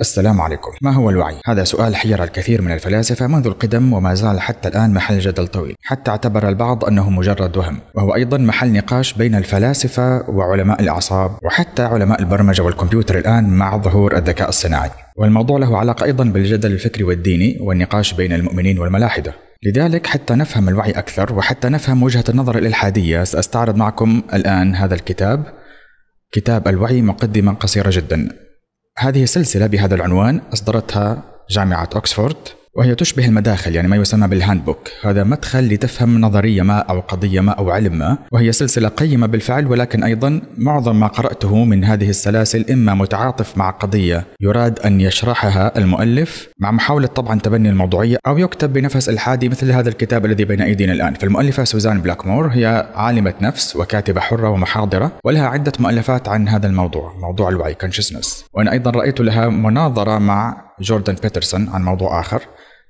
السلام عليكم ما هو الوعي؟ هذا سؤال حير الكثير من الفلاسفة منذ القدم وما زال حتى الآن محل جدل طويل حتى اعتبر البعض أنه مجرد وهم وهو أيضا محل نقاش بين الفلاسفة وعلماء الأعصاب وحتى علماء البرمجة والكمبيوتر الآن مع ظهور الذكاء الصناعي والموضوع له علاقة أيضا بالجدل الفكري والديني والنقاش بين المؤمنين والملاحدة لذلك حتى نفهم الوعي أكثر وحتى نفهم وجهة النظر الإلحادية سأستعرض معكم الآن هذا الكتاب كتاب الوعي مقدمة قصيرة جدا هذه السلسلة بهذا العنوان أصدرتها جامعة أكسفورد وهي تشبه المداخل يعني ما يسمى بالهاند بوك هذا مدخل لتفهم نظرية ما أو قضية ما أو علم ما وهي سلسلة قيمة بالفعل ولكن أيضا معظم ما قرأته من هذه السلاسل إما متعاطف مع قضية يراد أن يشرحها المؤلف مع محاولة طبعا تبني الموضوعية أو يكتب بنفس الحادي مثل هذا الكتاب الذي بين أيدينا الآن فالمؤلفة سوزان بلاكمور هي عالمة نفس وكاتبة حرة ومحاضرة ولها عدة مؤلفات عن هذا الموضوع موضوع الوعي consciousness وأنا أيضا رأيت لها مناظرة مع جوردن بيترسون عن موضوع آخر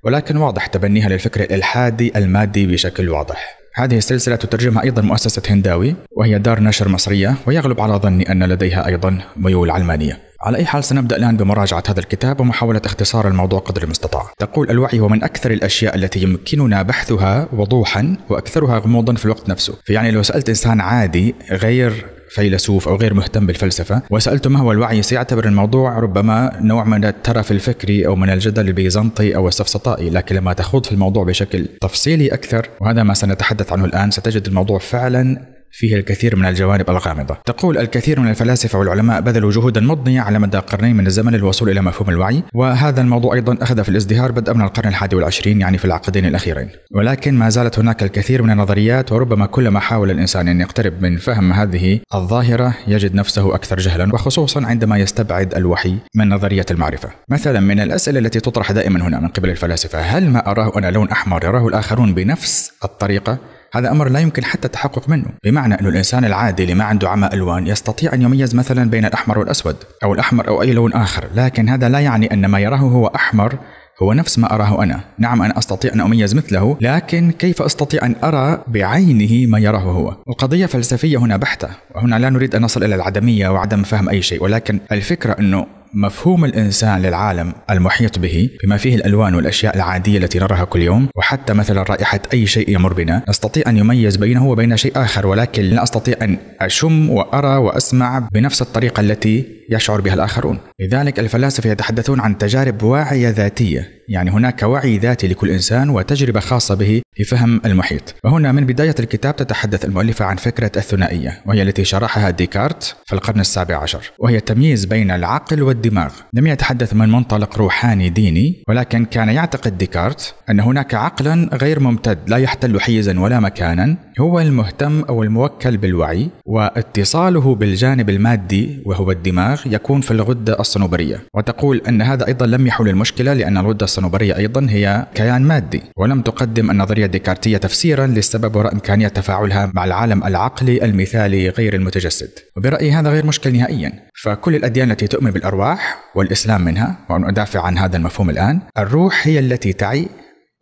ولكن واضح تبنيها للفكر الإلحادي المادي بشكل واضح هذه السلسلة تترجمها أيضا مؤسسة هنداوي وهي دار نشر مصرية ويغلب على ظني أن لديها أيضا ميول علمانية على أي حال سنبدأ الآن بمراجعة هذا الكتاب ومحاولة اختصار الموضوع قدر المستطاع. تقول الوعي هو من أكثر الأشياء التي يمكننا بحثها وضوحا وأكثرها غموضا في الوقت نفسه. فيعني لو سألت إنسان عادي غير فيلسوف أو غير مهتم بالفلسفة وسألته ما هو الوعي سيعتبر الموضوع ربما نوع من الترف الفكري أو من الجدل البيزنطي أو السفسطائي لكن لما تخوض في الموضوع بشكل تفصيلي أكثر وهذا ما سنتحدث عنه الآن ستجد الموضوع فعلا فيه الكثير من الجوانب الغامضة تقول الكثير من الفلاسفة والعلماء بذلوا جهودا مضنية على مدى قرنين من الزمن للوصول إلى مفهوم الوعي وهذا الموضوع أيضا أخذ في الازدهار بدءا من القرن الحادي والعشرين يعني في العقدين الأخيرين ولكن ما زالت هناك الكثير من النظريات وربما كلما حاول الإنسان أن يقترب من فهم هذه الظاهرة يجد نفسه أكثر جهلا وخصوصا عندما يستبعد الوحي من نظرية المعرفة مثلا من الأسئلة التي تطرح دائما هنا من قبل الفلاسفة هل ما أراه أنا لون أحمر يراه الآخرون بنفس الطريقة هذا أمر لا يمكن حتى التحقق منه بمعنى أن الإنسان العادي اللي ما عنده عمى ألوان يستطيع أن يميز مثلا بين الأحمر والأسود أو الأحمر أو أي لون آخر لكن هذا لا يعني أن ما يراه هو أحمر هو نفس ما أراه أنا نعم أنا أستطيع أن أميز مثله لكن كيف أستطيع أن أرى بعينه ما يراه هو القضية فلسفية هنا بحتة وهنا لا نريد أن نصل إلى العدمية وعدم فهم أي شيء ولكن الفكرة أنه مفهوم الإنسان للعالم المحيط به بما فيه الألوان والأشياء العادية التي نراها كل يوم وحتى مثلا رائحة أي شيء يمر بنا نستطيع أن يميز بينه وبين شيء آخر ولكن لا أستطيع أن أشم وأرى وأسمع بنفس الطريقة التي يشعر بها الآخرون لذلك الفلاسفة يتحدثون عن تجارب واعية ذاتية يعني هناك وعي ذاتي لكل إنسان وتجربة خاصة به لفهم المحيط وهنا من بداية الكتاب تتحدث المؤلفة عن فكرة الثنائية وهي التي شرحها ديكارت في القرن السابع عشر وهي التمييز بين العقل والدين الدماغ لم يتحدث من منطلق روحاني ديني ولكن كان يعتقد ديكارت أن هناك عقلا غير ممتد لا يحتل حيزا ولا مكانا هو المهتم أو الموكل بالوعي واتصاله بالجانب المادي وهو الدماغ يكون في الغدة الصنوبرية وتقول أن هذا أيضا لم يحل المشكلة لأن الغدة الصنوبرية أيضا هي كيان مادي ولم تقدم النظرية الديكارتية تفسيرا للسبب وراء إمكانية تفاعلها مع العالم العقلي المثالي غير المتجسد وبرأيي هذا غير مشكل نهائيا فكل الأديان التي تؤمن بالأرواح الارواح والاسلام منها ادافع عن هذا المفهوم الان الروح هي التي تعي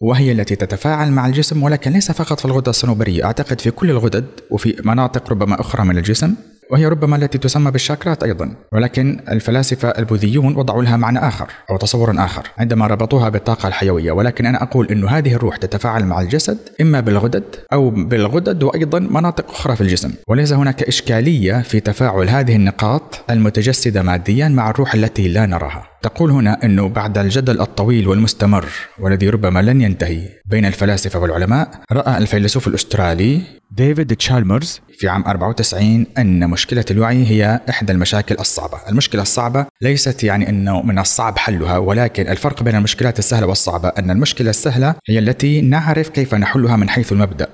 وهي التي تتفاعل مع الجسم ولكن ليس فقط في الغدة الصنوبرية أعتقد في كل الغدد وفي مناطق ربما أخرى من الجسم وهي ربما التي تسمى بالشاكرات أيضا ولكن الفلاسفة البوذيون وضعوا لها معنى آخر أو تصور آخر عندما ربطوها بالطاقة الحيوية ولكن أنا أقول أن هذه الروح تتفاعل مع الجسد إما بالغدد أو بالغدد وأيضا مناطق أخرى في الجسم وليس هناك إشكالية في تفاعل هذه النقاط المتجسدة ماديا مع الروح التي لا نراها تقول هنا أنه بعد الجدل الطويل والمستمر والذي ربما لن ينتهي بين الفلاسفة والعلماء رأى الفيلسوف الأسترالي ديفيد تشالمرز في عام 94 أن مشكلة الوعي هي إحدى المشاكل الصعبة المشكلة الصعبة ليست يعني أنه من الصعب حلها ولكن الفرق بين المشكلات السهلة والصعبة أن المشكلة السهلة هي التي نعرف كيف نحلها من حيث المبدأ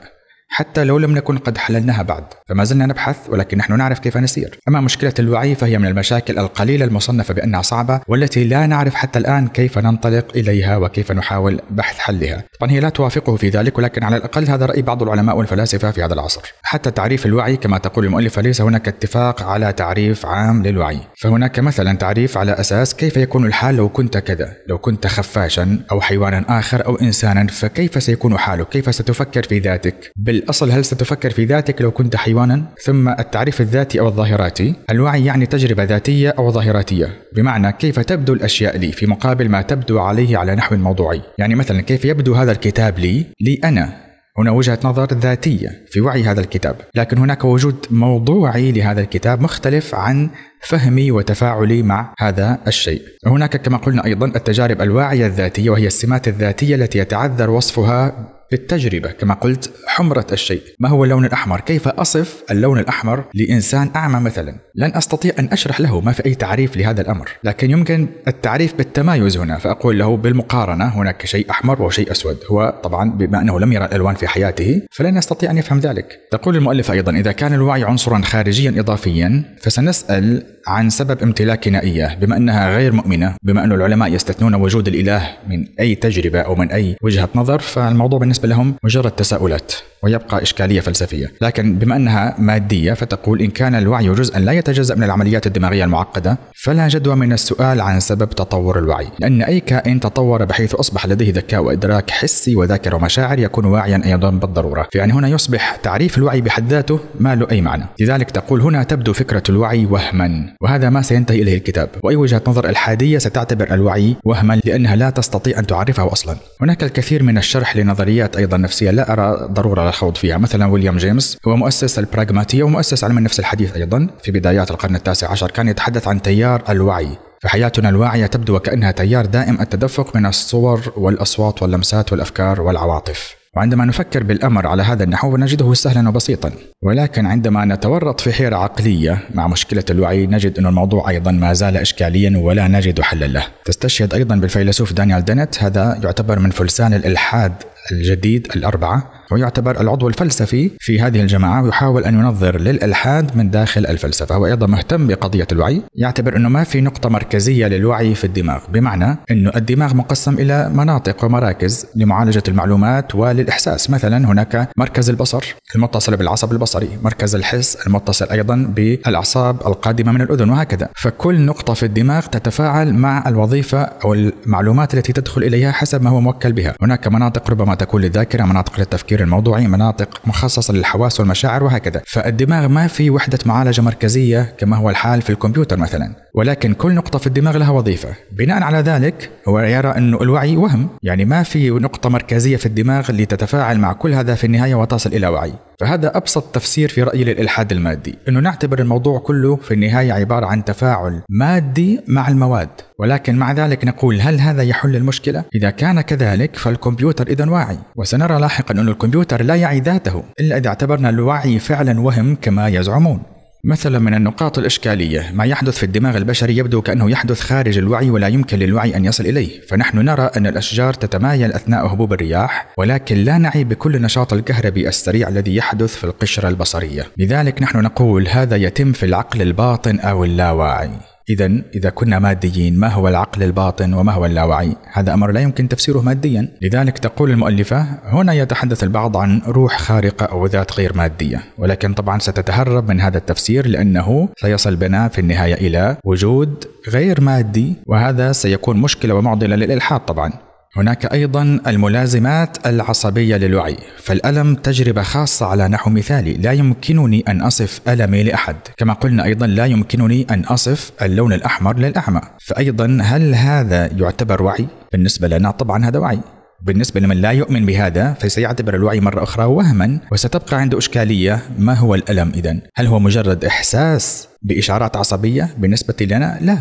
حتى لو لم نكن قد حللناها بعد فما زلنا نبحث ولكن نحن نعرف كيف نسير أما مشكلة الوعي فهي من المشاكل القليلة المصنفة بأنها صعبة والتي لا نعرف حتى الآن كيف ننطلق إليها وكيف نحاول بحث حلها طبعا هي لا توافقه في ذلك ولكن على الأقل هذا رأي بعض العلماء والفلاسفة في هذا العصر حتى تعريف الوعي كما تقول المؤلفة ليس هناك اتفاق على تعريف عام للوعي فهناك مثلا تعريف على أساس كيف يكون الحال لو كنت كذا لو كنت خفاشا أو حيوانا آخر أو إنسانا فكيف سيكون حالك كيف ستفكر في ذاتك الأصل هل ستفكر في ذاتك لو كنت حيوانا؟ ثم التعريف الذاتي أو الظاهراتي الوعي يعني تجربة ذاتية أو ظاهراتية بمعنى كيف تبدو الأشياء لي في مقابل ما تبدو عليه على نحو موضوعي يعني مثلا كيف يبدو هذا الكتاب لي لي أنا هنا وجهة نظر ذاتية في وعي هذا الكتاب، لكن هناك وجود موضوعي لهذا الكتاب مختلف عن فهمي وتفاعلي مع هذا الشيء. هناك كما قلنا ايضا التجارب الواعية الذاتية وهي السمات الذاتية التي يتعذر وصفها في التجربة كما قلت حمرة الشيء ما هو اللون الأحمر كيف أصف اللون الأحمر لإنسان أعمى مثلا لن أستطيع أن أشرح له ما في أي تعريف لهذا الأمر لكن يمكن التعريف بالتمايز هنا فأقول له بالمقارنة هناك شيء أحمر وشيء أسود هو طبعا بما أنه لم يرى الألوان في حياته فلن يستطيع أن يفهم ذلك تقول المؤلفة أيضا إذا كان الوعي عنصرا خارجيا إضافيا فسنسأل عن سبب امتلاكنا إياه بما أنها غير مؤمنة بما أن العلماء يستثنون وجود الإله من أي تجربة أو من أي وجهة نظر فالموضوع بالنسبة لهم مجرد تساؤلات ويبقى إشكالية فلسفية لكن بما أنها مادية فتقول إن كان الوعي جزءا لا يتجزأ من العمليات الدماغية المعقدة فلا جدوى من السؤال عن سبب تطور الوعي لأن أي كائن تطور بحيث أصبح لديه ذكاء وإدراك حسي وذاكرة ومشاعر يكون واعيا أيضا بالضرورة فيعني هنا يصبح تعريف الوعي بحد ذاته ما له أي معنى لذلك تقول هنا تبدو فكرة الوعي وهما وهذا ما سينتهي إليه الكتاب وأي وجهة نظر إلحادية ستعتبر الوعي وهما لأنها لا تستطيع أن تعرفه أصلا هناك الكثير من الشرح لنظريات أيضا نفسية لا أرى ضرورة للخوض فيها مثلا ويليام جيمس هو مؤسس البراغماتية ومؤسس علم النفس الحديث أيضا في بدايات القرن التاسع عشر كان يتحدث عن تيار الوعي فحياتنا الواعية تبدو وكأنها تيار دائم التدفق من الصور والأصوات واللمسات والأفكار والعواطف وعندما نفكر بالأمر على هذا النحو نجده سهلا وبسيطا ولكن عندما نتورط في حيرة عقلية مع مشكلة الوعي نجد أن الموضوع أيضا ما زال إشكاليا ولا نجد حلا له تستشهد أيضا بالفيلسوف دانيال دينت هذا يعتبر من فلسان الإلحاد الجديد الأربعة ويعتبر العضو الفلسفي في هذه الجماعة ويحاول أن ينظر للإلحاد من داخل الفلسفة هو أيضا مهتم بقضية الوعي يعتبر أنه ما في نقطة مركزية للوعي في الدماغ بمعنى أنه الدماغ مقسم إلى مناطق ومراكز لمعالجة المعلومات وللإحساس مثلا هناك مركز البصر المتصلة بالعصب البصري مركز الحس المتصل أيضا بالأعصاب القادمة من الأذن وهكذا فكل نقطة في الدماغ تتفاعل مع الوظيفة أو المعلومات التي تدخل إليها حسب ما هو موكل بها هناك مناطق ربما تكون للذاكرة مناطق للتفكير الموضوعي مناطق مخصصة للحواس والمشاعر وهكذا فالدماغ ما في وحدة معالجة مركزية كما هو الحال في الكمبيوتر مثلا ولكن كل نقطة في الدماغ لها وظيفة بناء على ذلك هو يرى أنه الوعي وهم يعني ما في نقطة مركزية في الدماغ اللي تتفاعل مع كل هذا في النهاية وتصل إلى وعي فهذا أبسط تفسير في رأيي للإلحاد المادي أنه نعتبر الموضوع كله في النهاية عبارة عن تفاعل مادي مع المواد ولكن مع ذلك نقول هل هذا يحل المشكلة؟ إذا كان كذلك فالكمبيوتر إذا واعي وسنرى لاحقا أن الكمبيوتر لا يعي ذاته إلا إذا اعتبرنا الوعي فعلا وهم كما يزعمون مثلا من النقاط الإشكالية ما يحدث في الدماغ البشري يبدو كأنه يحدث خارج الوعي ولا يمكن للوعي أن يصل إليه فنحن نرى أن الأشجار تتمايل أثناء هبوب الرياح ولكن لا نعي بكل النشاط الكهربي السريع الذي يحدث في القشرة البصرية لذلك نحن نقول هذا يتم في العقل الباطن أو اللاواعي إذا إذا كنا ماديين ما هو العقل الباطن وما هو اللاوعي؟ هذا أمر لا يمكن تفسيره ماديا، لذلك تقول المؤلفة هنا يتحدث البعض عن روح خارقة أو ذات غير مادية، ولكن طبعا ستتهرب من هذا التفسير لأنه سيصل بنا في النهاية إلى وجود غير مادي وهذا سيكون مشكلة ومعضلة للإلحاد طبعا هناك ايضا الملازمات العصبيه للوعي فالالم تجربه خاصه على نحو مثالي لا يمكنني ان اصف المي لاحد كما قلنا ايضا لا يمكنني ان اصف اللون الاحمر للاعمى فايضا هل هذا يعتبر وعي بالنسبه لنا طبعا هذا وعي بالنسبة لمن لا يؤمن بهذا فسيعتبر الوعي مرة أخرى وهما وستبقى عنده إشكالية ما هو الألم إذا؟ هل هو مجرد إحساس باشارات عصبية بالنسبة لنا؟ لا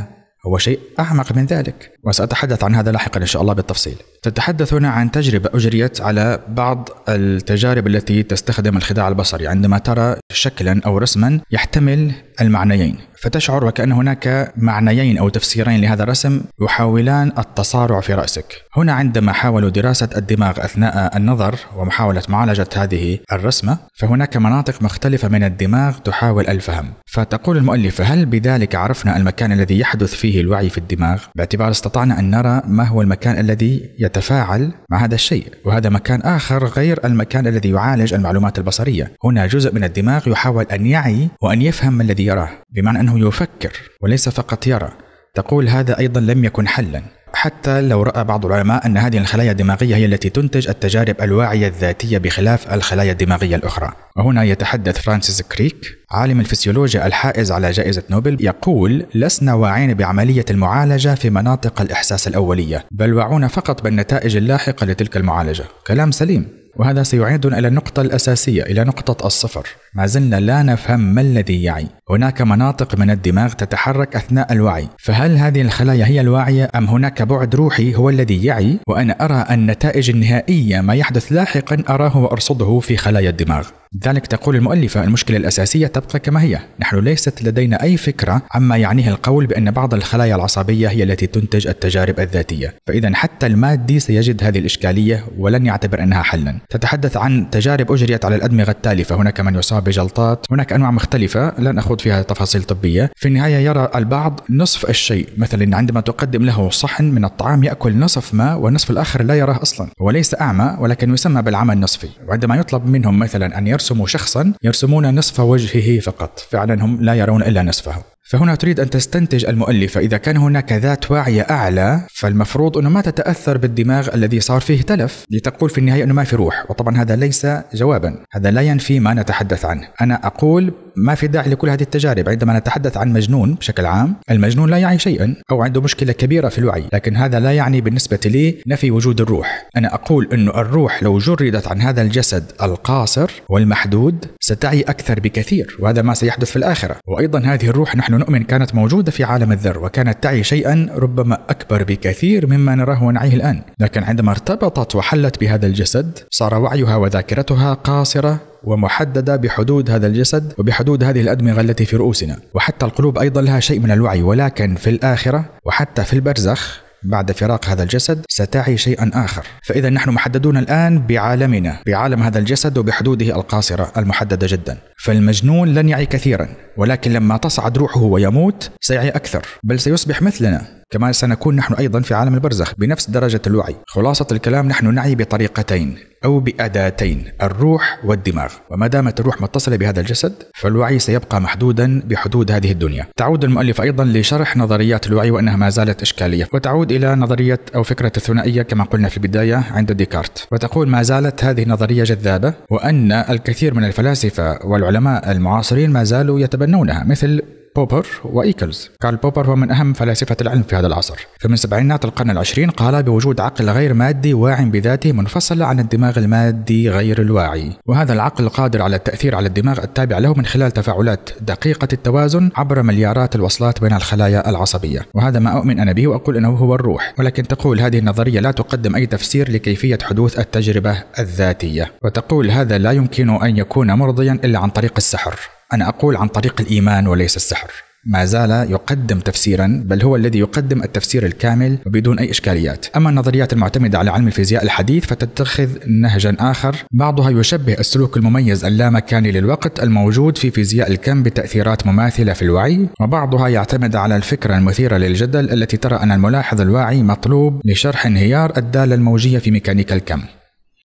هو شيء أعمق من ذلك وسأتحدث عن هذا لاحقا إن شاء الله بالتفصيل تتحدث هنا عن تجربة أجريت على بعض التجارب التي تستخدم الخداع البصري عندما ترى شكلا أو رسما يحتمل المعنيين فتشعر وكأن هناك معنيين أو تفسيرين لهذا الرسم يحاولان التصارع في رأسك هنا عندما حاولوا دراسة الدماغ أثناء النظر ومحاولة معالجة هذه الرسمة فهناك مناطق مختلفة من الدماغ تحاول الفهم فتقول المؤلفة هل بذلك عرفنا المكان الذي يحدث فيه به الوعي في الدماغ باعتبار استطعنا أن نرى ما هو المكان الذي يتفاعل مع هذا الشيء وهذا مكان آخر غير المكان الذي يعالج المعلومات البصرية هنا جزء من الدماغ يحاول أن يعي وأن يفهم ما الذي يراه بمعنى أنه يفكر وليس فقط يرى تقول هذا أيضا لم يكن حلا حتى لو رأى بعض العلماء أن هذه الخلايا الدماغية هي التي تنتج التجارب الواعية الذاتية بخلاف الخلايا الدماغية الأخرى وهنا يتحدث فرانسيس كريك عالم الفسيولوجيا الحائز على جائزة نوبل يقول لسنا واعين بعملية المعالجة في مناطق الإحساس الأولية بل واعون فقط بالنتائج اللاحقة لتلك المعالجة كلام سليم وهذا سيعيدنا إلى النقطة الأساسية إلى نقطة الصفر ما زلنا لا نفهم ما الذي يعي هناك مناطق من الدماغ تتحرك أثناء الوعي فهل هذه الخلايا هي الواعية أم هناك بعد روحي هو الذي يعي وأنا أرى النتائج النهائية ما يحدث لاحقا أراه وأرصده في خلايا الدماغ لذلك تقول المؤلفة المشكلة الأساسية تبقى كما هي نحن ليست لدينا أي فكرة عما يعنيه القول بأن بعض الخلايا العصبية هي التي تنتج التجارب الذاتية فإذا حتى المادي سيجد هذه الإشكالية ولن يعتبر أنها حلا تتحدث عن تجارب أجريت على الأدمغة التالفة هناك من يصاب بجلطات هناك أنواع مختلفة لن أخوض فيها تفاصيل طبية في النهاية يرى البعض نصف الشيء مثلا عندما تقدم له صحن من الطعام يأكل نصف ما والنصف الآخر لا يراه أصلا هو ليس أعمى ولكن يسمى بالعمى النصفي وعندما يطلب منهم مثلا أن يرسل يرسموا شخصا يرسمون نصف وجهه فقط فعلا هم لا يرون إلا نصفه فهنا تريد أن تستنتج المؤلفة إذا كان هناك ذات واعية أعلى فالمفروض أنه ما تتأثر بالدماغ الذي صار فيه تلف لتقول في النهاية أنه ما في روح وطبعا هذا ليس جوابا هذا لا ينفي ما نتحدث عنه أنا أقول ما في داعي لكل هذه التجارب عندما نتحدث عن مجنون بشكل عام المجنون لا يعي شيئا أو عنده مشكلة كبيرة في الوعي لكن هذا لا يعني بالنسبة لي نفي وجود الروح أنا أقول أن الروح لو جردت عن هذا الجسد القاصر والمحدود ستعي أكثر بكثير وهذا ما سيحدث في الآخرة وأيضا هذه الروح نحن نؤمن كانت موجودة في عالم الذر وكانت تعي شيئا ربما أكبر بكثير مما نراه ونعيه الآن لكن عندما ارتبطت وحلت بهذا الجسد صار وعيها وذاكرتها قاصرة ومحددة بحدود هذا الجسد وبحدود هذه الأدمغة التي في رؤوسنا وحتى القلوب أيضا لها شيء من الوعي ولكن في الآخرة وحتى في البرزخ بعد فراق هذا الجسد ستعي شيئا آخر فإذا نحن محددون الآن بعالمنا بعالم هذا الجسد وبحدوده القاصرة المحددة جدا فالمجنون لن يعي كثيرا ولكن لما تصعد روحه ويموت سيعي أكثر بل سيصبح مثلنا كما سنكون نحن أيضا في عالم البرزخ بنفس درجة الوعي خلاصة الكلام نحن نعي بطريقتين أو بأداتين الروح والدماغ وما دامت الروح متصلة بهذا الجسد فالوعي سيبقى محدودا بحدود هذه الدنيا تعود المؤلف أيضا لشرح نظريات الوعي وأنها ما زالت إشكالية وتعود إلى نظرية أو فكرة الثنائية كما قلنا في البداية عند ديكارت وتقول ما زالت هذه النظريه جذابة وأن الكثير من الفلاسفة والعلماء المعاصرين ما زالوا يتبنونها مثل بوبر وإيكلز كارل بوبر هو من أهم فلاسفة العلم في هذا العصر فمن سبعينات القرن العشرين قال بوجود عقل غير مادي واع بذاته منفصل عن الدماغ المادي غير الواعي وهذا العقل قادر على التأثير على الدماغ التابع له من خلال تفاعلات دقيقة التوازن عبر مليارات الوصلات بين الخلايا العصبية وهذا ما أؤمن أنا به وأقول أنه هو الروح ولكن تقول هذه النظرية لا تقدم أي تفسير لكيفية حدوث التجربة الذاتية وتقول هذا لا يمكن أن يكون مرضيا إلا عن طريق السحر أنا أقول عن طريق الإيمان وليس السحر ما زال يقدم تفسيرا بل هو الذي يقدم التفسير الكامل وبدون اي اشكاليات، اما النظريات المعتمده على علم الفيزياء الحديث فتتخذ نهجا اخر، بعضها يشبه السلوك المميز اللامكاني للوقت الموجود في فيزياء الكم بتاثيرات مماثله في الوعي، وبعضها يعتمد على الفكره المثيره للجدل التي ترى ان الملاحظ الواعي مطلوب لشرح انهيار الداله الموجيه في ميكانيكا الكم.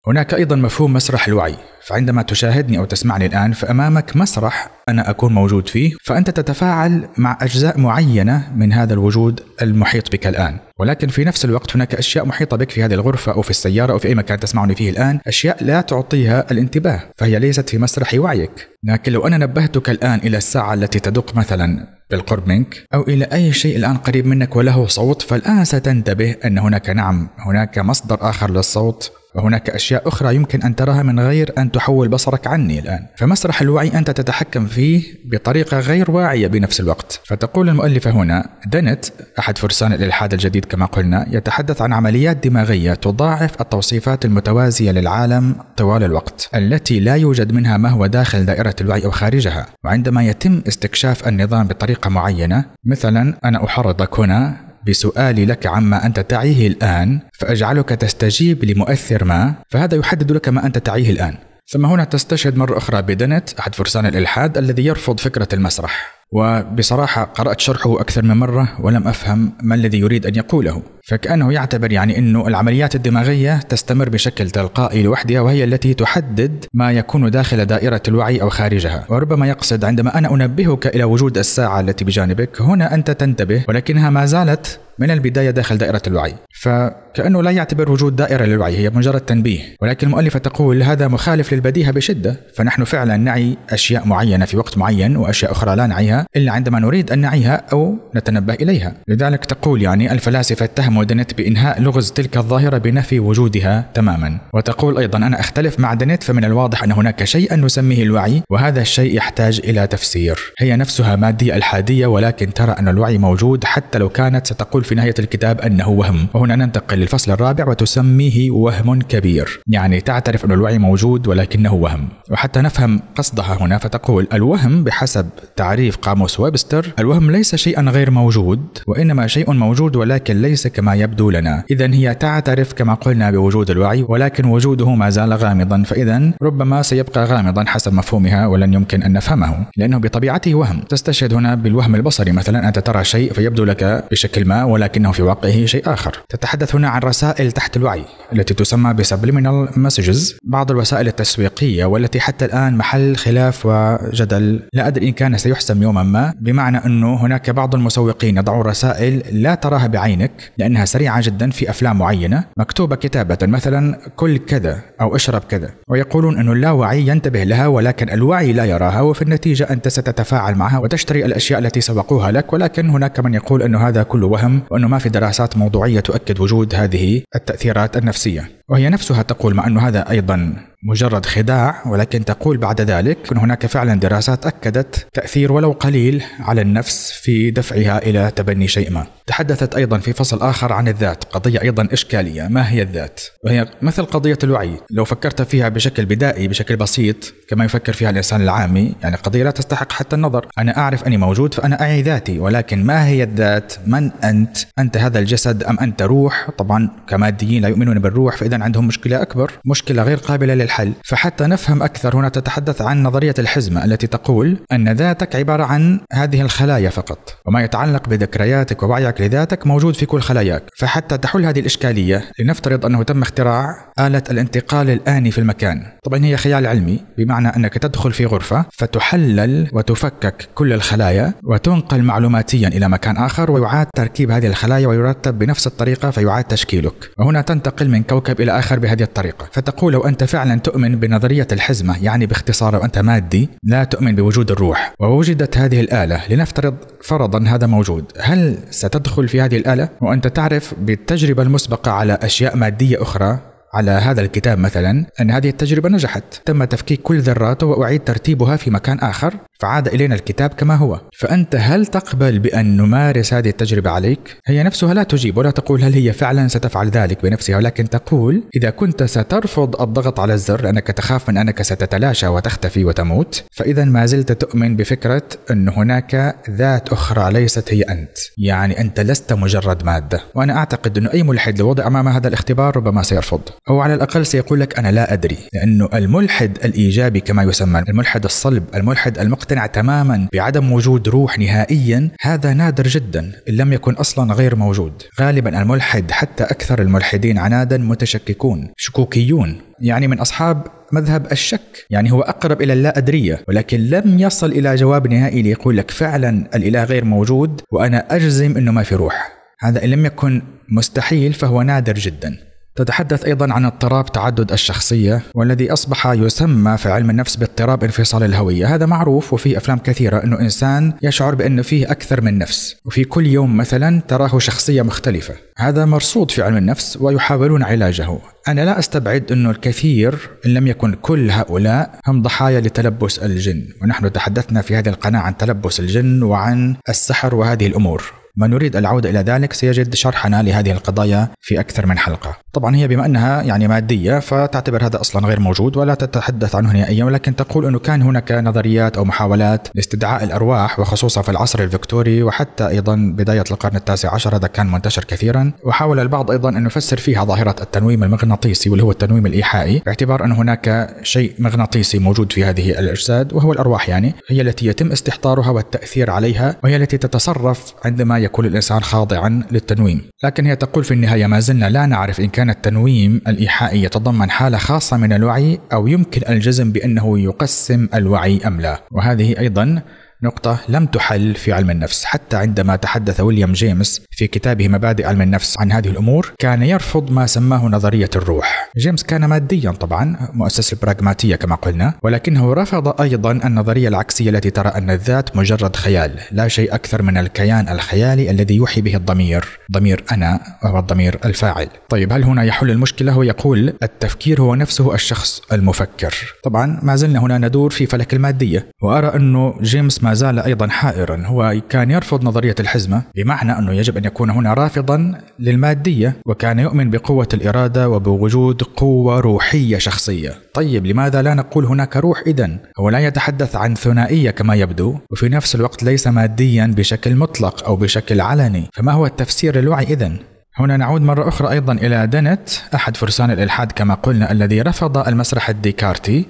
هناك أيضا مفهوم مسرح الوعي فعندما تشاهدني أو تسمعني الآن فأمامك مسرح أنا أكون موجود فيه فأنت تتفاعل مع أجزاء معينة من هذا الوجود المحيط بك الآن ولكن في نفس الوقت هناك أشياء محيطة بك في هذه الغرفة أو في السيارة أو في أي مكان تسمعني فيه الآن أشياء لا تعطيها الانتباه فهي ليست في مسرح وعيك لكن لو أنا نبهتك الآن إلى الساعة التي تدق مثلا بالقرب منك أو إلى أي شيء الآن قريب منك وله صوت فالآن ستنتبه أن هناك نعم هناك مصدر آخر للصوت وهناك أشياء أخرى يمكن أن تراها من غير أن تحول بصرك عني الآن فمسرح الوعي أنت تتحكم فيه بطريقة غير واعية بنفس الوقت فتقول المؤلفة هنا دنت أحد فرسان الإلحاد الجديد كما قلنا يتحدث عن عمليات دماغية تضاعف التوصيفات المتوازية للعالم طوال الوقت التي لا يوجد منها ما هو داخل دائرة الوعي أو خارجها وعندما يتم استكشاف النظام بطريقة معينة مثلا أنا أحرضك هنا بسؤالي لك عما أنت تعيه الآن فأجعلك تستجيب لمؤثر ما فهذا يحدد لك ما أنت تعيه الآن ثم هنا تستشهد مرة أخرى بدنت أحد فرسان الإلحاد الذي يرفض فكرة المسرح وبصراحة قرأت شرحه أكثر من مرة ولم أفهم ما الذي يريد أن يقوله فكأنه يعتبر يعني أنه العمليات الدماغية تستمر بشكل تلقائي لوحدها وهي التي تحدد ما يكون داخل دائرة الوعي أو خارجها وربما يقصد عندما أنا أنبهك إلى وجود الساعة التي بجانبك هنا أنت تنتبه ولكنها ما زالت من البداية داخل دائرة الوعي فكأنه لا يعتبر وجود دائرة للوعي هي مجرد تنبيه ولكن المؤلفة تقول هذا مخالف للبديهة بشدة فنحن فعلا نعي أشياء معينة في وقت معين وأشياء أخرى لا نعيها إلا عندما نريد أن نعيها أو نتنبه إليها لذلك تقول يعني الفلاسفة اتهموا دنت بإنهاء لغز تلك الظاهرة بنفي وجودها تماما وتقول أيضا أنا أختلف مع دنت فمن الواضح أن هناك شيئا نسميه الوعي وهذا الشيء يحتاج إلى تفسير هي نفسها مادية الحادية ولكن ترى أن الوعي موجود حتى لو كانت ستقول في نهاية الكتاب أنه وهم وهنا ننتقل للفصل الرابع وتسميه وهم كبير يعني تعترف أن الوعي موجود ولكنه وهم وحتى نفهم قصدها هنا فتقول الوهم بحسب تعريف قاموس ويبستر الوهم ليس شيئا غير موجود وإنما شيء موجود ولكن ليس كما يبدو لنا إذا هي تعترف كما قلنا بوجود الوعي ولكن وجوده ما زال غامضا فإذا ربما سيبقى غامضا حسب مفهومها ولن يمكن أن نفهمه لأنه بطبيعته وهم تستشهد هنا بالوهم البصري مثلا أنت ترى شيء فيبدو لك بشكل ما ولكنه في واقعه شيء آخر تتحدث هنا عن رسائل تحت الوعي التي تسمى بسبليمينال مسجز بعض الوسائل التسويقية والتي حتى الآن محل خلاف وجدل لا أدري إن كان سيحسم يوم يوما ما بمعنى أنه هناك بعض المسوقين يضعون رسائل لا تراها بعينك لأنها سريعة جدا في أفلام معينة مكتوبة كتابة مثلا كل كذا أو اشرب كذا ويقولون انه اللاوعي ينتبه لها ولكن الوعي لا يراها وفي النتيجة أنت ستتفاعل معها وتشتري الأشياء التي سوقوها لك ولكن هناك من يقول انه هذا كله وهم وأنه ما في دراسات موضوعية تؤكد وجود هذه التأثيرات النفسية وهي نفسها تقول مع أنه هذا أيضا مجرد خداع ولكن تقول بعد ذلك أن هناك فعلا دراسات أكدت تأثير ولو قليل على النفس في دفعها إلى تبني شيء ما تحدثت أيضا في فصل آخر عن الذات قضية أيضا إشكالية ما هي الذات؟ وهي مثل قضية الوعي لو فكرت فيها بشكل بدائي بشكل بسيط كما يفكر فيها الإنسان العامي يعني قضية لا تستحق حتى النظر أنا أعرف أني موجود فأنا أعي ذاتي ولكن ما هي الذات؟ من أنت؟ أنت هذا الجسد أم أنت روح؟ طبعا كماديين لا يؤمنون بالروح فإذا عندهم مشكلة أكبر مشكلة غير قابلة للحل فحتى نفهم أكثر هنا تتحدث عن نظرية الحزمة التي تقول أن ذاتك عبارة عن هذه الخلايا فقط وما يتعلق بذكرياتك ووعيك لذاتك موجود في كل خلاياك فحتى تحل هذه الإشكالية لنفترض أنه تم اختراع آلة الانتقال الآني في المكان طبعا هي خيال علمي بمعنى أنك تدخل في غرفة فتحلل وتفكك كل الخلايا وتنقل معلوماتيا إلى مكان آخر ويعاد تركيب هذه الخلايا ويرتب بنفس الطريقة فيعاد تشكيلك وهنا تنتقل من كوكب إلى آخر بهذه الطريقة فتقول لو أنت فعلا تؤمن بنظرية الحزمة يعني باختصار لو أنت مادي لا تؤمن بوجود الروح ووجدت هذه الآلة لنفترض فرضا هذا موجود هل ستدخل في هذه الآلة وأنت تعرف بالتجربة المسبقة على أشياء مادية أخرى على هذا الكتاب مثلا أن هذه التجربة نجحت تم تفكيك كل ذراته وأعيد ترتيبها في مكان آخر فعاد إلينا الكتاب كما هو فأنت هل تقبل بأن نمارس هذه التجربة عليك؟ هي نفسها لا تجيب ولا تقول هل هي فعلا ستفعل ذلك بنفسها ولكن تقول إذا كنت سترفض الضغط على الزر لأنك تخاف من أنك ستتلاشى وتختفي وتموت فإذا ما زلت تؤمن بفكرة أن هناك ذات أخرى ليست هي أنت يعني أنت لست مجرد مادة وأنا أعتقد أن أي ملحد لو وضع أمام هذا الاختبار ربما سيرفض أو على الأقل سيقول لك أنا لا أدري لأنه الملحد الإيجابي كما يسمى الملحد الصلب الملحد المقتل مقتنع تماما بعدم وجود روح نهائيا هذا نادر جدا إن لم يكن أصلا غير موجود غالبا الملحد حتى أكثر الملحدين عنادا متشككون شكوكيون يعني من أصحاب مذهب الشك يعني هو أقرب إلى اللا أدرية ولكن لم يصل إلى جواب نهائي ليقول لك فعلا الإله غير موجود وأنا أجزم أنه ما في روح هذا إن لم يكن مستحيل فهو نادر جدا تتحدث ايضا عن اضطراب تعدد الشخصيه والذي اصبح يسمى في علم النفس باضطراب انفصال الهويه، هذا معروف وفي افلام كثيره انه انسان يشعر بانه فيه اكثر من نفس، وفي كل يوم مثلا تراه شخصيه مختلفه، هذا مرصود في علم النفس ويحاولون علاجه، أنا لا أستبعد أنه الكثير إن لم يكن كل هؤلاء هم ضحايا لتلبس الجن ونحن تحدثنا في هذه القناة عن تلبس الجن وعن السحر وهذه الأمور من يريد العودة إلى ذلك سيجد شرحنا لهذه القضايا في أكثر من حلقة طبعا هي بما أنها يعني مادية فتعتبر هذا أصلا غير موجود ولا تتحدث عنه نهائيا ولكن تقول أنه كان هناك نظريات أو محاولات لاستدعاء الأرواح وخصوصا في العصر الفكتوري وحتى أيضا بداية القرن التاسع عشر هذا كان منتشر كثيرا وحاول البعض أيضا أن يفسر فيها ظاهرة التنويم المغناطيسي واللي هو التنويم الإيحائي باعتبار أن هناك شيء مغناطيسي موجود في هذه الأجساد وهو الأرواح يعني هي التي يتم استحضارها والتأثير عليها وهي التي تتصرف عندما يكون الإنسان خاضعا للتنويم لكن هي تقول في النهاية ما زلنا لا نعرف إن كان التنويم الإيحائي يتضمن حالة خاصة من الوعي أو يمكن الجزم بأنه يقسم الوعي أم لا وهذه أيضا نقطة لم تحل في علم النفس حتى عندما تحدث ويليام جيمس في كتابه مبادئ علم النفس عن هذه الأمور كان يرفض ما سماه نظرية الروح جيمس كان ماديا طبعا مؤسس البراغماتية كما قلنا ولكنه رفض أيضا النظرية العكسية التي ترى أن الذات مجرد خيال لا شيء أكثر من الكيان الخيالي الذي يوحي به الضمير ضمير أنا وهو الضمير الفاعل طيب هل هنا يحل المشكلة هو يقول التفكير هو نفسه الشخص المفكر طبعا ما زلنا هنا ندور في فلك المادية وأرى أنه جيمس ما زال أيضا حائرا هو كان يرفض نظرية الحزمة بمعنى أنه يجب أن يكون هنا رافضا للمادية وكان يؤمن بقوة الإرادة وبوجود قوة روحية شخصية طيب لماذا لا نقول هناك روح إذا هو لا يتحدث عن ثنائية كما يبدو وفي نفس الوقت ليس ماديا بشكل مطلق أو بشكل علني فما هو التفسير للوعي إذا هنا نعود مرة أخرى أيضا إلى دنت أحد فرسان الإلحاد كما قلنا الذي رفض المسرح الديكارتي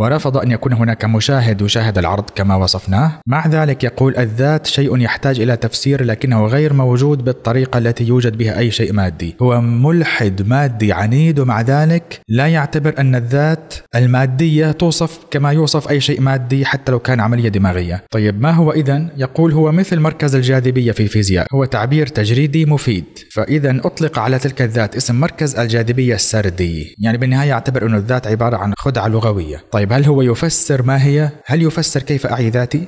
ورفض أن يكون هناك مشاهد يشاهد العرض كما وصفناه مع ذلك يقول الذات شيء يحتاج إلى تفسير لكنه غير موجود بالطريقة التي يوجد بها أي شيء مادي هو ملحد مادي عنيد ومع ذلك لا يعتبر أن الذات المادية توصف كما يوصف أي شيء مادي حتى لو كان عملية دماغية طيب ما هو إذا يقول هو مثل مركز الجاذبية في الفيزياء هو تعبير تجريدي مفيد فإذا أطلق على تلك الذات اسم مركز الجاذبية السردي يعني بالنهاية يعتبر أن الذات عبارة عن خدعة لغوية طيب طيب هل هو يفسر ما هي؟ هل يفسر كيف أعي ذاتي؟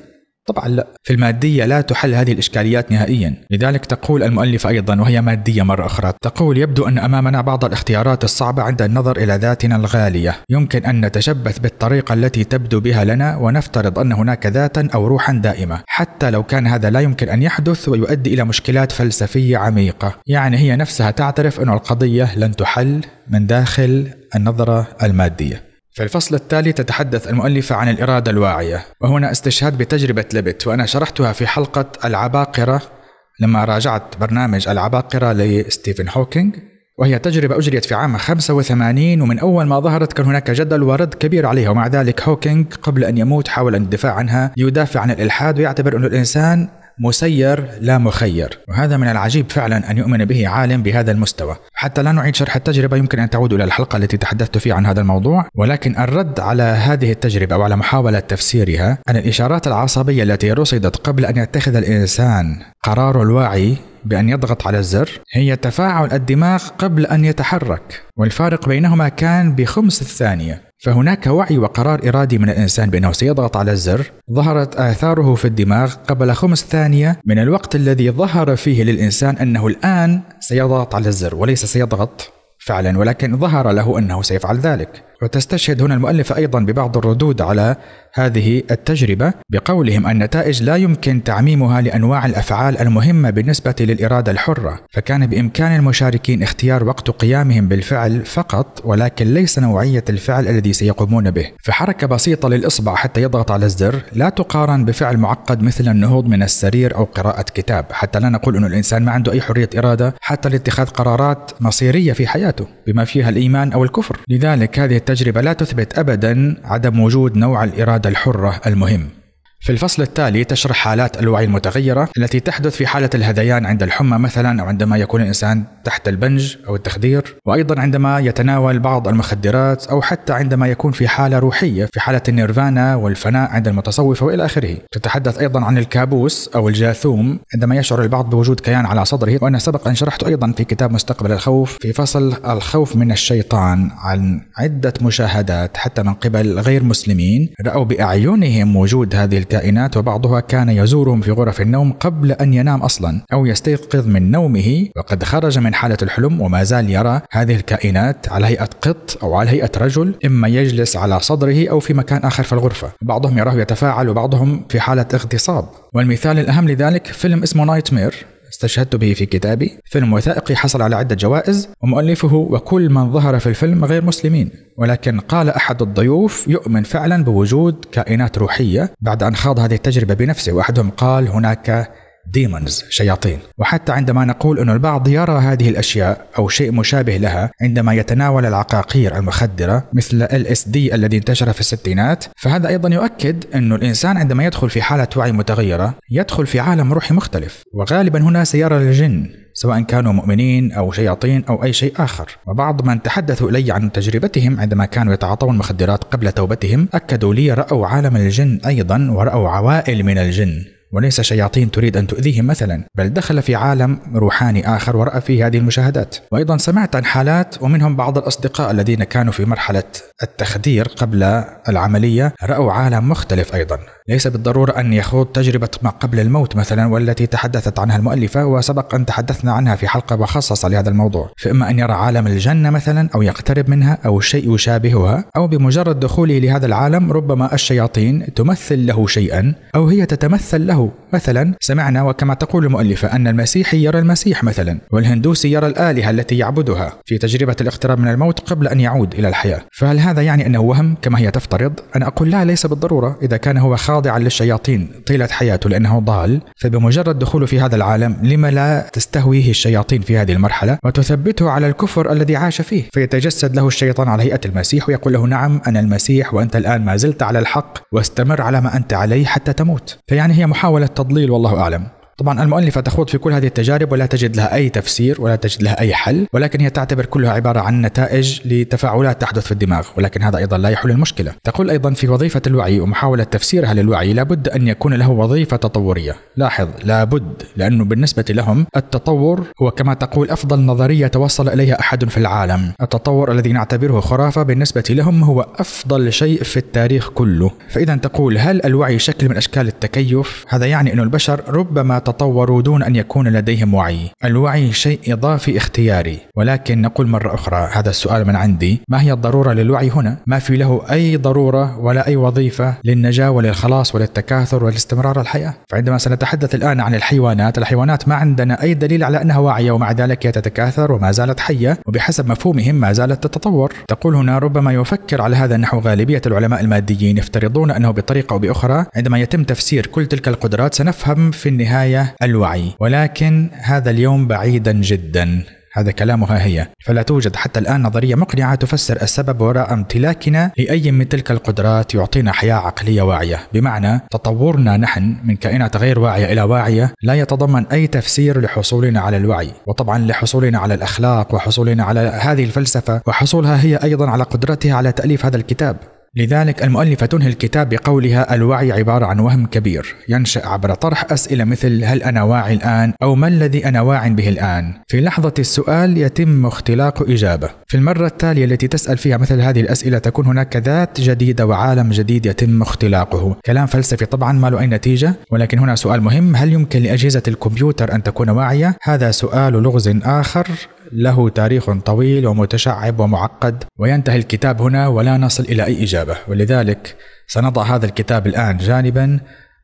طبعا لا في المادية لا تحل هذه الإشكاليات نهائيا لذلك تقول المؤلفة أيضا وهي مادية مرة أخرى تقول يبدو أن أمامنا بعض الاختيارات الصعبة عند النظر إلى ذاتنا الغالية يمكن أن نتشبث بالطريقة التي تبدو بها لنا ونفترض أن هناك ذاتا أو روحا دائمة حتى لو كان هذا لا يمكن أن يحدث ويؤدي إلى مشكلات فلسفية عميقة يعني هي نفسها تعترف أن القضية لن تحل من داخل النظرة المادية في الفصل التالي تتحدث المؤلفة عن الإرادة الواعية وهنا استشهاد بتجربة لبت وأنا شرحتها في حلقة العباقرة لما راجعت برنامج العباقرة لستيفن هوكينج وهي تجربة أجريت في عام 85 ومن أول ما ظهرت كان هناك جدل ورد كبير عليها ومع ذلك هوكينج قبل أن يموت حاول أن الدفاع عنها يدافع عن الإلحاد ويعتبر أن الإنسان مسير لا مخير وهذا من العجيب فعلا أن يؤمن به عالم بهذا المستوى حتى لا نعيد شرح التجربة يمكن أن تعود إلى الحلقة التي تحدثت فيها عن هذا الموضوع ولكن الرد على هذه التجربة أو على محاولة تفسيرها أن الإشارات العصبية التي رصدت قبل أن يتخذ الإنسان قراره الواعي بأن يضغط على الزر هي تفاعل الدماغ قبل أن يتحرك والفارق بينهما كان بخمس الثانية فهناك وعي وقرار إرادي من الإنسان بأنه سيضغط على الزر ظهرت آثاره في الدماغ قبل خمس ثانية من الوقت الذي ظهر فيه للإنسان أنه الآن سيضغط على الزر وليس سيضغط فعلا ولكن ظهر له أنه سيفعل ذلك وتستشهد هنا المؤلفة أيضا ببعض الردود على هذه التجربة بقولهم النتائج لا يمكن تعميمها لأنواع الأفعال المهمة بالنسبة للإرادة الحرة فكان بإمكان المشاركين اختيار وقت قيامهم بالفعل فقط ولكن ليس نوعية الفعل الذي سيقومون به فحركة بسيطة للإصبع حتى يضغط على الزر لا تقارن بفعل معقد مثل النهوض من السرير أو قراءة كتاب حتى لا نقول أن الإنسان ما عنده أي حرية إرادة حتى لاتخاذ قرارات مصيرية في حياته بما فيها الإيمان أو الكفر لذلك هذه التجربة التجربة لا تثبت أبدا عدم وجود نوع الإرادة الحرة المهم في الفصل التالي تشرح حالات الوعي المتغيرة التي تحدث في حالة الهذيان عند الحمى مثلا أو عندما يكون الإنسان تحت البنج أو التخدير وأيضا عندما يتناول بعض المخدرات أو حتى عندما يكون في حالة روحية في حالة النيرفانا والفناء عند المتصوفة وإلى آخره تتحدث أيضا عن الكابوس أو الجاثوم عندما يشعر البعض بوجود كيان على صدره وأنا سبق أن شرحت أيضا في كتاب مستقبل الخوف في فصل الخوف من الشيطان عن عدة مشاهدات حتى من قبل غير مسلمين رأوا بأعينهم وجود هذه الكائنات وبعضها كان يزورهم في غرف النوم قبل أن ينام أصلا أو يستيقظ من نومه وقد خرج من حالة الحلم وما زال يرى هذه الكائنات على هيئة قط أو على هيئة رجل إما يجلس على صدره أو في مكان آخر في الغرفة بعضهم يراه يتفاعل وبعضهم في حالة اغتصاب والمثال الأهم لذلك فيلم اسمه نايت مير استشهدت به في كتابي فيلم وثائقي حصل على عدة جوائز ومؤلفه وكل من ظهر في الفيلم غير مسلمين ولكن قال أحد الضيوف يؤمن فعلا بوجود كائنات روحية بعد أن خاض هذه التجربة بنفسه وأحدهم قال هناك ديمونز شياطين وحتى عندما نقول أن البعض يرى هذه الأشياء أو شيء مشابه لها عندما يتناول العقاقير المخدرة مثل LSD الذي انتشر في الستينات فهذا أيضا يؤكد أن الإنسان عندما يدخل في حالة وعي متغيرة يدخل في عالم روحي مختلف وغالبا هنا سيرى الجن سواء كانوا مؤمنين أو شياطين أو أي شيء آخر وبعض من تحدثوا إلي عن تجربتهم عندما كانوا يتعاطون مخدرات قبل توبتهم أكدوا لي رأوا عالم الجن أيضا ورأوا عوائل من الجن وليس شياطين تريد أن تؤذيهم مثلا بل دخل في عالم روحاني آخر ورأى فيه هذه المشاهدات وأيضا سمعت عن حالات ومنهم بعض الأصدقاء الذين كانوا في مرحلة التخدير قبل العملية رأوا عالم مختلف أيضا ليس بالضرورة أن يخوض تجربة ما قبل الموت مثلا والتي تحدثت عنها المؤلفة وسبق أن تحدثنا عنها في حلقة مخصصة لهذا الموضوع فإما أن يرى عالم الجنة مثلا أو يقترب منها أو شيء يشابهها أو بمجرد دخوله لهذا العالم ربما الشياطين تمثل له شيئا أو هي تتمثل له مثلا سمعنا وكما تقول المؤلفة أن المسيحي يرى المسيح مثلا والهندوسي يرى الآلهة التي يعبدها في تجربة الاقتراب من الموت قبل أن يعود إلى الحياة فهل هذا يعني أنه وهم كما هي تفترض؟ أنا أقول لا ليس بالضرورة إذا كان هو خ خاضعا للشياطين طيلة حياته لأنه ضال فبمجرد دخوله في هذا العالم لما لا تستهويه الشياطين في هذه المرحلة وتثبته على الكفر الذي عاش فيه فيتجسد له الشيطان على هيئة المسيح ويقول له نعم أنا المسيح وأنت الآن ما زلت على الحق واستمر على ما أنت عليه حتى تموت فيعني هي محاولة تضليل والله أعلم طبعا المؤلفة تخوض في كل هذه التجارب ولا تجد لها أي تفسير ولا تجد لها أي حل ولكن هي تعتبر كلها عبارة عن نتائج لتفاعلات تحدث في الدماغ ولكن هذا أيضا لا يحل المشكلة تقول أيضا في وظيفة الوعي ومحاولة تفسيرها للوعي لابد أن يكون له وظيفة تطورية لاحظ لابد لأنه بالنسبة لهم التطور هو كما تقول أفضل نظرية توصل إليها أحد في العالم التطور الذي نعتبره خرافة بالنسبة لهم هو أفضل شيء في التاريخ كله فإذا تقول هل الوعي شكل من أشكال التكيف هذا يعني أن البشر ربما تطوروا دون أن يكون لديهم وعي الوعي شيء إضافي اختياري ولكن نقول مرة أخرى هذا السؤال من عندي ما هي الضرورة للوعي هنا؟ ما في له أي ضرورة ولا أي وظيفة للنجاة وللخلاص وللتكاثر ولاستمرار الحياة فعندما سنتحدث الآن عن الحيوانات الحيوانات ما عندنا أي دليل على أنها واعية ومع ذلك هي تتكاثر وما زالت حية وبحسب مفهومهم ما زالت تتطور تقول هنا ربما يفكر على هذا النحو غالبية العلماء الماديين يفترضون أنه بطريقة أو بأخرى عندما يتم تفسير كل تلك القدرات سنفهم في النهاية البداية الوعي ولكن هذا اليوم بعيدا جدا هذا كلامها هي فلا توجد حتى الآن نظرية مقنعة تفسر السبب وراء امتلاكنا لأي من تلك القدرات يعطينا حياة عقلية واعية بمعنى تطورنا نحن من كائنات غير واعية إلى واعية لا يتضمن أي تفسير لحصولنا على الوعي وطبعا لحصولنا على الأخلاق وحصولنا على هذه الفلسفة وحصولها هي أيضا على قدرتها على تأليف هذا الكتاب لذلك المؤلفة تنهي الكتاب بقولها الوعي عبارة عن وهم كبير ينشأ عبر طرح أسئلة مثل هل أنا واعي الآن أو ما الذي أنا واع به الآن في لحظة السؤال يتم اختلاق إجابة في المرة التالية التي تسأل فيها مثل هذه الأسئلة تكون هناك ذات جديدة وعالم جديد يتم اختلاقه كلام فلسفي طبعا ما له أي نتيجة ولكن هنا سؤال مهم هل يمكن لأجهزة الكمبيوتر أن تكون واعية؟ هذا سؤال لغز آخر له تاريخ طويل ومتشعب ومعقد وينتهي الكتاب هنا ولا نصل إلى أي إجابة ولذلك سنضع هذا الكتاب الآن جانبا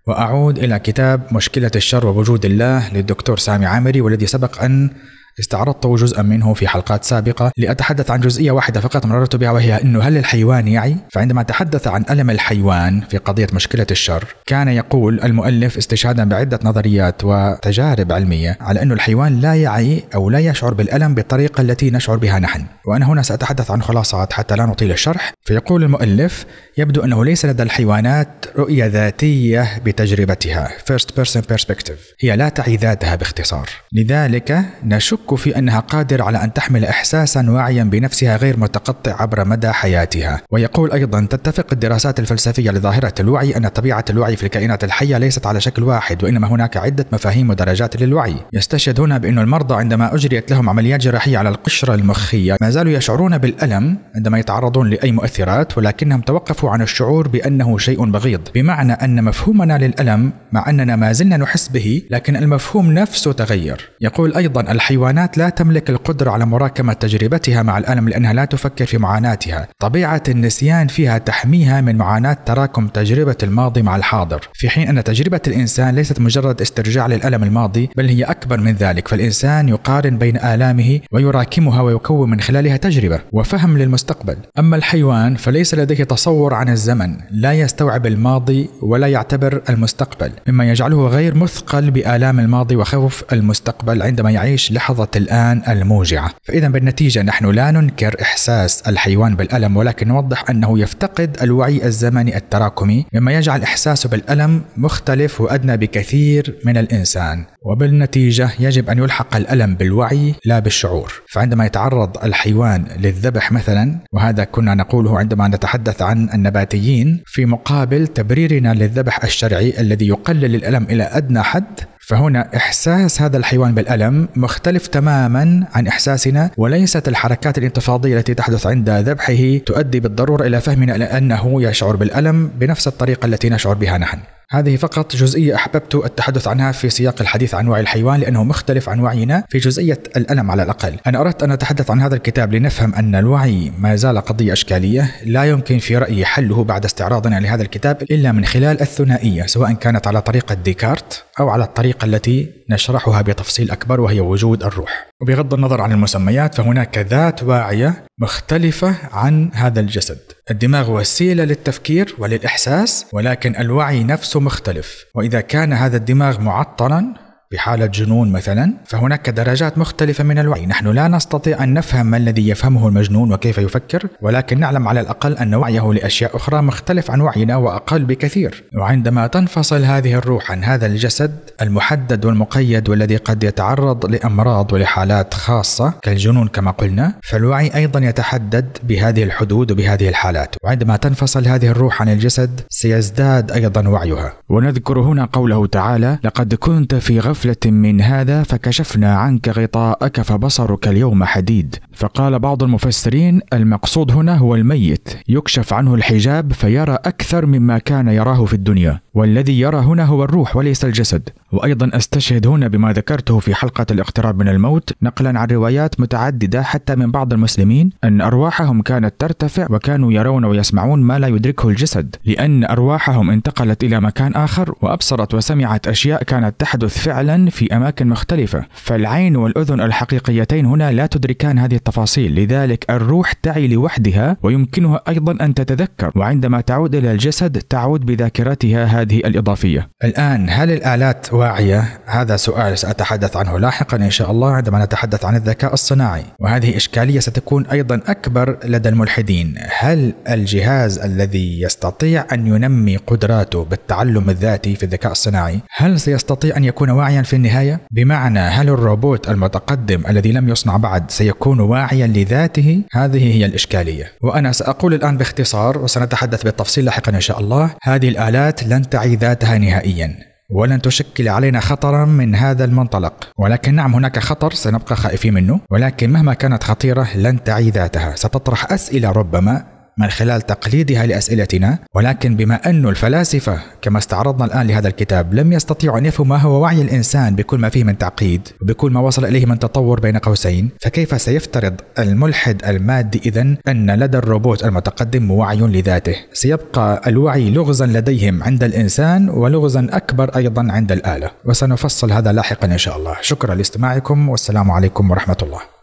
وأعود إلى كتاب مشكلة الشر ووجود الله للدكتور سامي عامري والذي سبق أن استعرضت جزءا منه في حلقات سابقة لأتحدث عن جزئية واحدة فقط مررت بها وهي أنه هل الحيوان يعي؟ فعندما تحدث عن ألم الحيوان في قضية مشكلة الشر كان يقول المؤلف استشهادا بعدة نظريات وتجارب علمية على أن الحيوان لا يعي أو لا يشعر بالألم بالطريقة التي نشعر بها نحن وأنا هنا سأتحدث عن خلاصات حتى لا نطيل الشرح فيقول المؤلف يبدو أنه ليس لدى الحيوانات رؤية ذاتية بتجربتها first person perspective هي لا تعي ذاتها باختصار لذلك نشك أشك في أنها قادر على أن تحمل إحساسا واعيا بنفسها غير متقطع عبر مدى حياتها ويقول أيضا تتفق الدراسات الفلسفية لظاهرة الوعي أن طبيعة الوعي في الكائنات الحية ليست على شكل واحد وإنما هناك عدة مفاهيم ودرجات للوعي يستشهد هنا بأن المرضى عندما أجريت لهم عمليات جراحية على القشرة المخية ما زالوا يشعرون بالألم عندما يتعرضون لأي مؤثرات ولكنهم توقفوا عن الشعور بأنه شيء بغيض بمعنى أن مفهومنا للألم مع أننا ما زلنا نحس به لكن المفهوم نفسه تغير يقول أيضا الحيوان الحيوانات لا تملك القدرة على مراكمة تجربتها مع الألم لأنها لا تفكر في معاناتها طبيعة النسيان فيها تحميها من معاناة تراكم تجربة الماضي مع الحاضر في حين أن تجربة الإنسان ليست مجرد استرجاع للألم الماضي بل هي أكبر من ذلك فالإنسان يقارن بين آلامه ويراكمها ويكون من خلالها تجربة وفهم للمستقبل أما الحيوان فليس لديه تصور عن الزمن لا يستوعب الماضي ولا يعتبر المستقبل مما يجعله غير مثقل بآلام الماضي وخوف المستقبل عندما يعيش لحظة اللحظة الآن الموجعة فإذا بالنتيجة نحن لا ننكر إحساس الحيوان بالألم ولكن نوضح أنه يفتقد الوعي الزمني التراكمي مما يجعل إحساسه بالألم مختلف وأدنى بكثير من الإنسان وبالنتيجة يجب أن يلحق الألم بالوعي لا بالشعور فعندما يتعرض الحيوان للذبح مثلا وهذا كنا نقوله عندما نتحدث عن النباتيين في مقابل تبريرنا للذبح الشرعي الذي يقلل الألم إلى أدنى حد فهنا إحساس هذا الحيوان بالألم مختلف تماما عن إحساسنا وليست الحركات الانتفاضية التي تحدث عند ذبحه تؤدي بالضرورة إلى فهمنا أنه يشعر بالألم بنفس الطريقة التي نشعر بها نحن هذه فقط جزئية أحببت التحدث عنها في سياق الحديث عن وعي الحيوان لأنه مختلف عن وعينا في جزئية الألم على الأقل أنا أردت أن أتحدث عن هذا الكتاب لنفهم أن الوعي ما زال قضية إشكالية لا يمكن في رأيي حله بعد استعراضنا لهذا الكتاب إلا من خلال الثنائية سواء كانت على طريقة ديكارت أو على الطريقة التي نشرحها بتفصيل أكبر وهي وجود الروح وبغض النظر عن المسميات فهناك ذات واعية مختلفة عن هذا الجسد الدماغ وسيلة للتفكير وللإحساس ولكن الوعي نفسه مختلف وإذا كان هذا الدماغ معطلا بحالة جنون مثلا فهناك درجات مختلفة من الوعي نحن لا نستطيع أن نفهم ما الذي يفهمه المجنون وكيف يفكر ولكن نعلم على الأقل أن وعيه لأشياء أخرى مختلف عن وعينا وأقل بكثير وعندما تنفصل هذه الروح عن هذا الجسد المحدد والمقيد والذي قد يتعرض لأمراض ولحالات خاصة كالجنون كما قلنا فالوعي أيضا يتحدد بهذه الحدود وبهذه الحالات وعندما تنفصل هذه الروح عن الجسد سيزداد أيضا وعيها ونذكر هنا قوله تعالى لقد كنت في غفلة غفلة من هذا فكشفنا عنك غطاءك فبصرك اليوم حديد فقال بعض المفسرين المقصود هنا هو الميت يكشف عنه الحجاب فيرى أكثر مما كان يراه في الدنيا والذي يرى هنا هو الروح وليس الجسد وأيضا أستشهد هنا بما ذكرته في حلقة الاقتراب من الموت نقلا عن روايات متعددة حتى من بعض المسلمين أن أرواحهم كانت ترتفع وكانوا يرون ويسمعون ما لا يدركه الجسد لأن أرواحهم انتقلت إلى مكان آخر وأبصرت وسمعت أشياء كانت تحدث فعلا في أماكن مختلفة فالعين والأذن الحقيقيتين هنا لا تدركان هذه التفاصيل لذلك الروح تعي لوحدها ويمكنها أيضا أن تتذكر وعندما تعود إلى الجسد تعود بذاكرتها هذه هذه الإضافية الآن هل الآلات واعية؟ هذا سؤال سأتحدث عنه لاحقا إن شاء الله عندما نتحدث عن الذكاء الصناعي وهذه إشكالية ستكون أيضا أكبر لدى الملحدين هل الجهاز الذي يستطيع أن ينمي قدراته بالتعلم الذاتي في الذكاء الصناعي هل سيستطيع أن يكون واعيا في النهاية؟ بمعنى هل الروبوت المتقدم الذي لم يصنع بعد سيكون واعيا لذاته؟ هذه هي الإشكالية وأنا سأقول الآن باختصار وسنتحدث بالتفصيل لاحقا إن شاء الله هذه الآلات لن ذاتها نهائيا ولن تشكل علينا خطرا من هذا المنطلق ولكن نعم هناك خطر سنبقى خائفين منه ولكن مهما كانت خطيرة لن تعي ذاتها ستطرح أسئلة ربما من خلال تقليدها لأسئلتنا ولكن بما أن الفلاسفة كما استعرضنا الآن لهذا الكتاب لم يستطيعوا أن يفهموا ما هو وعي الإنسان بكل ما فيه من تعقيد وبكل ما وصل إليه من تطور بين قوسين فكيف سيفترض الملحد المادي إذا أن لدى الروبوت المتقدم وعي لذاته سيبقى الوعي لغزا لديهم عند الإنسان ولغزا أكبر أيضا عند الآلة وسنفصل هذا لاحقا إن شاء الله شكرا لاستماعكم والسلام عليكم ورحمة الله